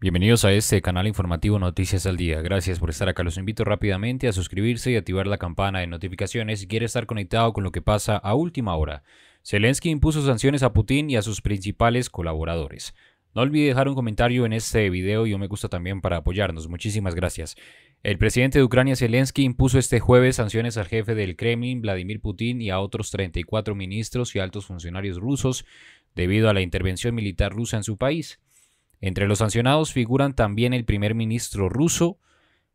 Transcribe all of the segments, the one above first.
Bienvenidos a este canal informativo Noticias al Día. Gracias por estar acá. Los invito rápidamente a suscribirse y activar la campana de notificaciones si quiere estar conectado con lo que pasa a última hora. Zelensky impuso sanciones a Putin y a sus principales colaboradores. No olvide dejar un comentario en este video y un me gusta también para apoyarnos. Muchísimas gracias. El presidente de Ucrania, Zelensky, impuso este jueves sanciones al jefe del Kremlin, Vladimir Putin, y a otros 34 ministros y altos funcionarios rusos debido a la intervención militar rusa en su país. Entre los sancionados figuran también el primer ministro ruso,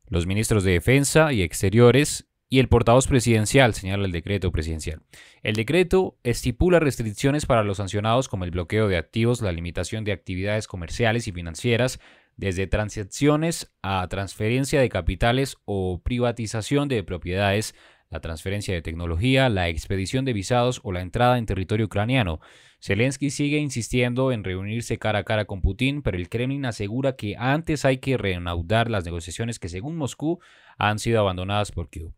los ministros de Defensa y Exteriores y el portavoz presidencial, señala el decreto presidencial. El decreto estipula restricciones para los sancionados como el bloqueo de activos, la limitación de actividades comerciales y financieras, desde transacciones a transferencia de capitales o privatización de propiedades, la transferencia de tecnología, la expedición de visados o la entrada en territorio ucraniano. Zelensky sigue insistiendo en reunirse cara a cara con Putin, pero el Kremlin asegura que antes hay que reanudar las negociaciones que según Moscú han sido abandonadas por Kiev.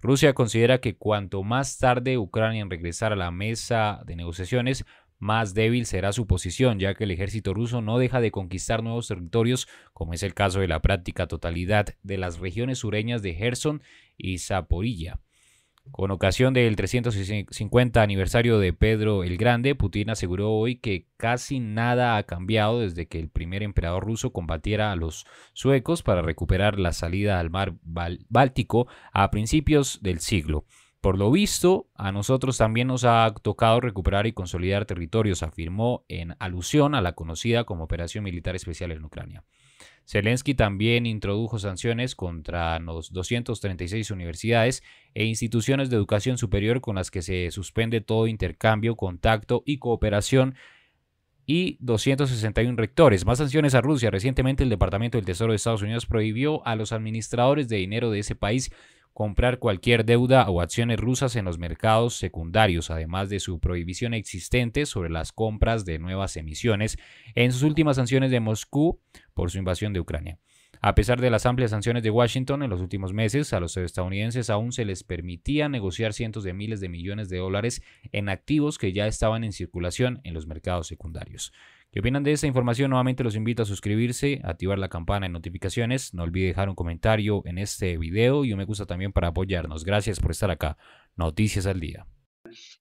Rusia considera que cuanto más tarde Ucrania en regresar a la mesa de negociaciones, más débil será su posición, ya que el ejército ruso no deja de conquistar nuevos territorios, como es el caso de la práctica totalidad de las regiones sureñas de Gerson y Zaporilla. Con ocasión del 350 aniversario de Pedro el Grande, Putin aseguró hoy que casi nada ha cambiado desde que el primer emperador ruso combatiera a los suecos para recuperar la salida al mar Báltico a principios del siglo. Por lo visto, a nosotros también nos ha tocado recuperar y consolidar territorios, afirmó en alusión a la conocida como Operación Militar Especial en Ucrania. Zelensky también introdujo sanciones contra los 236 universidades e instituciones de educación superior con las que se suspende todo intercambio, contacto y cooperación y 261 rectores. Más sanciones a Rusia. Recientemente el Departamento del Tesoro de Estados Unidos prohibió a los administradores de dinero de ese país comprar cualquier deuda o acciones rusas en los mercados secundarios, además de su prohibición existente sobre las compras de nuevas emisiones en sus últimas sanciones de Moscú por su invasión de Ucrania. A pesar de las amplias sanciones de Washington en los últimos meses, a los estadounidenses aún se les permitía negociar cientos de miles de millones de dólares en activos que ya estaban en circulación en los mercados secundarios. ¿Qué opinan de esta información? Nuevamente los invito a suscribirse, activar la campana de notificaciones. No olvide dejar un comentario en este video y un me gusta también para apoyarnos. Gracias por estar acá. Noticias al día.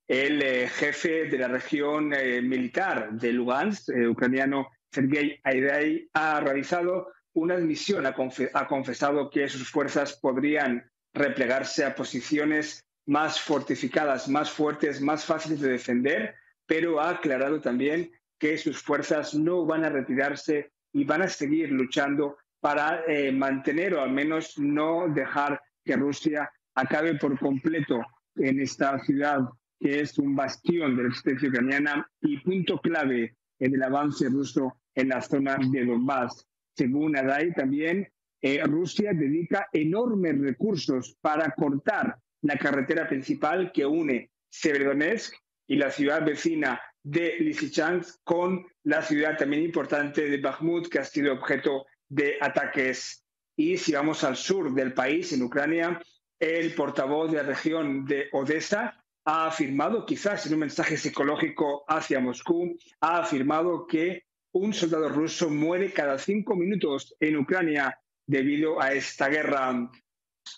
El eh, jefe de la región eh, militar de Lugansk, eh, ucraniano Sergei Aidai, ha realizado una admisión, ha, ha confesado que sus fuerzas podrían replegarse a posiciones más fortificadas, más fuertes, más fáciles de defender, pero ha aclarado también que sus fuerzas no van a retirarse y van a seguir luchando para eh, mantener o al menos no dejar que Rusia acabe por completo en esta ciudad que es un bastión de la resistencia ucraniana y punto clave en el avance ruso en las zonas de Donbass. Según Adai también, eh, Rusia dedica enormes recursos para cortar la carretera principal que une Severodonetsk y la ciudad vecina de Lisichansk, con la ciudad también importante de Bakhmut, que ha sido objeto de ataques. Y si vamos al sur del país, en Ucrania, el portavoz de la región de Odessa ha afirmado, quizás en un mensaje psicológico hacia Moscú, ha afirmado que un soldado ruso muere cada cinco minutos en Ucrania debido a esta guerra.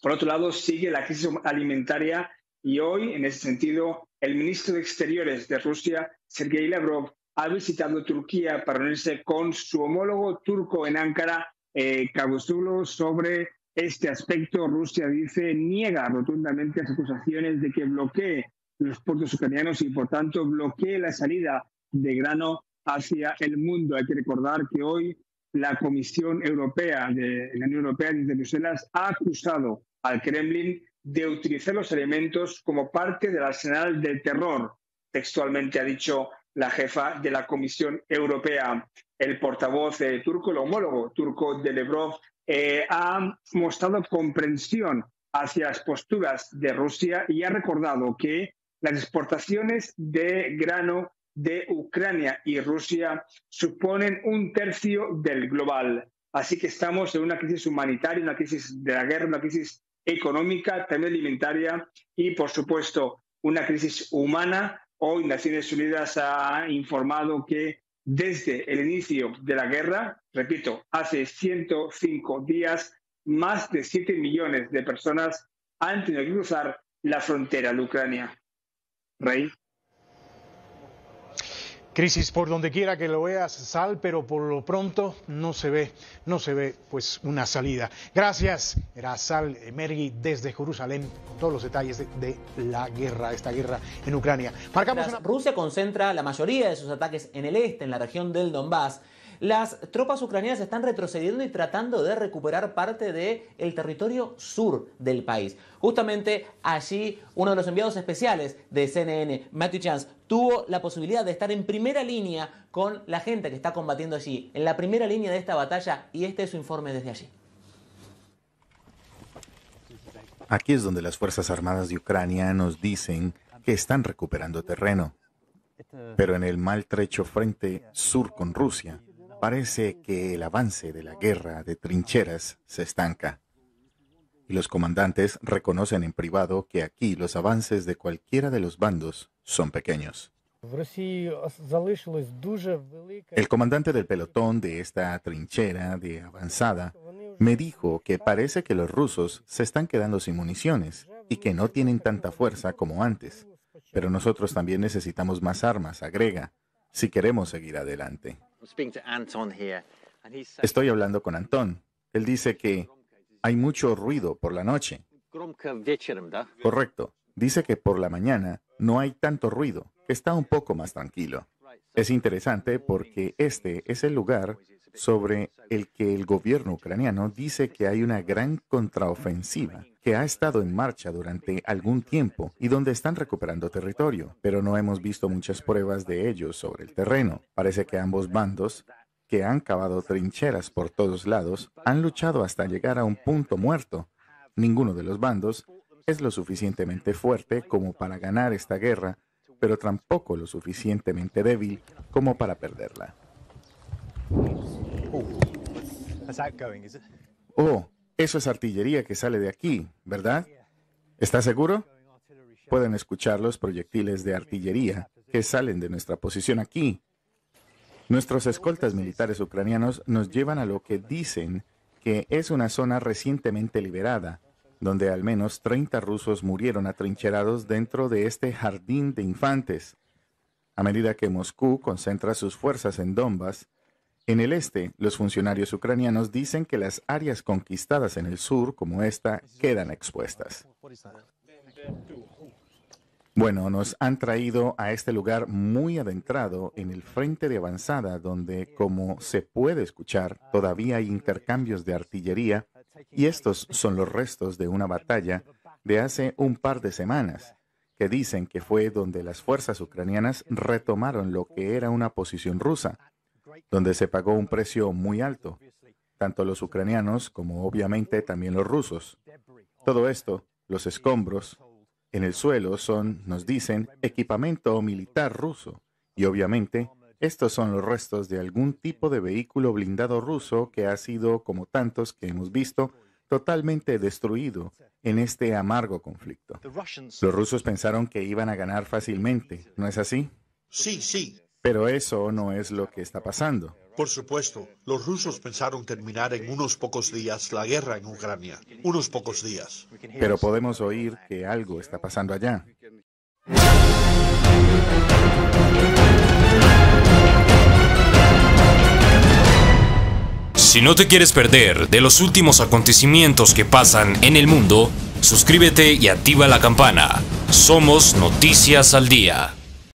Por otro lado, sigue la crisis alimentaria y hoy, en ese sentido, el ministro de Exteriores de Rusia Sergei Lavrov ha visitado Turquía para reunirse con su homólogo turco en Ankara, eh, sobre este aspecto. Rusia dice, niega rotundamente las acusaciones de que bloquee los puertos ucranianos y, por tanto, bloquee la salida de grano hacia el mundo. Hay que recordar que hoy la Comisión Europea de la Unión Europea de Bruselas ha acusado al Kremlin de utilizar los elementos como parte del arsenal de terror textualmente ha dicho la jefa de la Comisión Europea. El portavoz eh, turco, el homólogo turco de Lebrov, eh, ha mostrado comprensión hacia las posturas de Rusia y ha recordado que las exportaciones de grano de Ucrania y Rusia suponen un tercio del global. Así que estamos en una crisis humanitaria, una crisis de la guerra, una crisis económica, también alimentaria y, por supuesto, una crisis humana Hoy Naciones Unidas ha informado que desde el inicio de la guerra, repito, hace 105 días, más de 7 millones de personas han tenido que cruzar la frontera de Ucrania. Crisis por donde quiera que lo veas, sal, pero por lo pronto no se ve, no se ve pues una salida. Gracias, era Sal Mergi desde Jerusalén con todos los detalles de, la guerra, esta guerra en Ucrania. Marcamos Rusia concentra la mayoría de sus ataques en el este, en la región del Donbass. Las tropas ucranianas están retrocediendo y tratando de recuperar parte del el territorio sur del país. Justamente allí uno de los enviados especiales de CNN, Matthew Chance, tuvo la posibilidad de estar en primera línea con la gente que está combatiendo allí, en la primera línea de esta batalla, y este es su informe desde allí. Aquí es donde las Fuerzas Armadas de Ucrania nos dicen que están recuperando terreno, pero en el maltrecho frente sur con Rusia, Parece que el avance de la guerra de trincheras se estanca. Y los comandantes reconocen en privado que aquí los avances de cualquiera de los bandos son pequeños. El comandante del pelotón de esta trinchera de avanzada me dijo que parece que los rusos se están quedando sin municiones y que no tienen tanta fuerza como antes. Pero nosotros también necesitamos más armas, agrega si queremos seguir adelante. Estoy hablando con Anton. Él dice que hay mucho ruido por la noche. Correcto. Dice que por la mañana no hay tanto ruido, está un poco más tranquilo. Es interesante porque este es el lugar sobre el que el gobierno ucraniano dice que hay una gran contraofensiva que ha estado en marcha durante algún tiempo y donde están recuperando territorio, pero no hemos visto muchas pruebas de ello sobre el terreno. Parece que ambos bandos que han cavado trincheras por todos lados, han luchado hasta llegar a un punto muerto. Ninguno de los bandos es lo suficientemente fuerte como para ganar esta guerra, pero tampoco lo suficientemente débil como para perderla. Oh, eso es artillería que sale de aquí, ¿verdad? ¿Estás seguro? Pueden escuchar los proyectiles de artillería que salen de nuestra posición aquí. Nuestros escoltas militares ucranianos nos llevan a lo que dicen que es una zona recientemente liberada, donde al menos 30 rusos murieron atrincherados dentro de este jardín de infantes. A medida que Moscú concentra sus fuerzas en Donbass, en el este, los funcionarios ucranianos dicen que las áreas conquistadas en el sur, como esta, quedan expuestas. Bueno, nos han traído a este lugar muy adentrado en el frente de avanzada, donde, como se puede escuchar, todavía hay intercambios de artillería y estos son los restos de una batalla de hace un par de semanas, que dicen que fue donde las fuerzas ucranianas retomaron lo que era una posición rusa donde se pagó un precio muy alto, tanto los ucranianos como obviamente también los rusos. Todo esto, los escombros en el suelo son, nos dicen, equipamiento militar ruso, y obviamente estos son los restos de algún tipo de vehículo blindado ruso que ha sido, como tantos que hemos visto, totalmente destruido en este amargo conflicto. Los rusos pensaron que iban a ganar fácilmente, ¿no es así? Sí, sí, pero eso no es lo que está pasando. Por supuesto, los rusos pensaron terminar en unos pocos días la guerra en Ucrania, unos pocos días. Pero podemos oír que algo está pasando allá. Si no te quieres perder de los últimos acontecimientos que pasan en el mundo, suscríbete y activa la campana. Somos Noticias al Día.